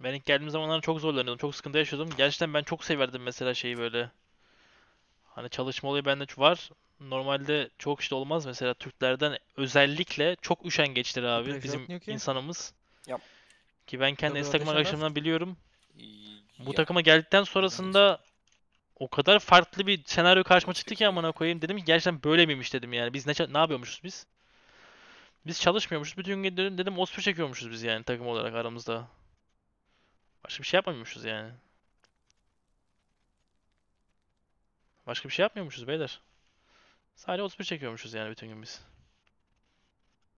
Ben ilk geldiğim zamanlarda çok zorlanıyordum. Çok sıkıntı yaşıyordum. Gerçekten ben çok severdim mesela şeyi böyle. Hani çalışma olayı bende var. Normalde çok işte olmaz mesela Türklerden özellikle çok üşengeçtir abi bizim yok ki. insanımız. Yap. Ki ben kendi Tabii takım orada arkadaşlarımdan biliyorum. Bu Yap. takıma geldikten sonrasında o kadar farklı bir senaryo karşıma çıktı ki amına koyayım dedim ki gerçekten böyle miymiş dedim yani. Biz ne ne yapıyormuşuz biz? Biz çalışmıyormuşuz. Bütün gün dedim, dedim ospu çekiyormuşuz biz yani takım olarak aramızda. Başka bir şey yapmamışız yani. Başka bir şey yapmıyormuşuz beyler. Sadece 31 çekiyormuşuz yani bütün gün biz.